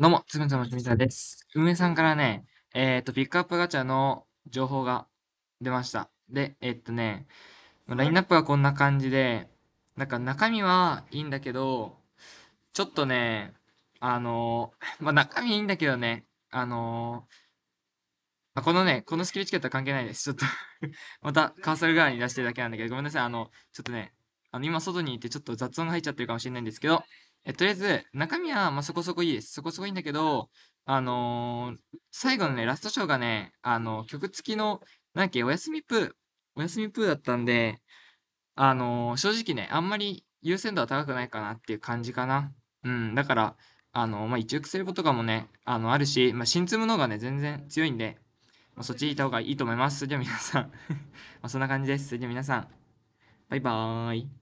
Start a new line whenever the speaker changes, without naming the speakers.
どうも、つむつむしみさです。運営さんからね、えっ、ー、と、ピックアップガチャの情報が出ました。で、えっとね、ラインナップはこんな感じで、なんか中身はいいんだけど、ちょっとね、あのー、まあ、中身いいんだけどね、あのー、まあ、このね、このスキルチケットは関係ないです。ちょっと またカーソル側に出してるだけなんだけど、ごめんなさい。あの、ちょっとね、あの、今外にいてちょっと雑音が入っちゃってるかもしれないんですけど、えとりあえず、中身はまそこそこいいです。そこそこいいんだけど、あのー、最後のね、ラストショーがね、あの、曲付きの、なんだっけ、おやすみプー、おやすみプーだったんで、あのー、正直ね、あんまり優先度は高くないかなっていう感じかな。うん、だから、あのー、まあ、一億セレボとかもね、あの、あるし、まあ、新粒の方がね、全然強いんで、まあ、そっち行った方がいいと思います。それでは皆さんまそんな感じです。それでは皆さん、バイバーイ。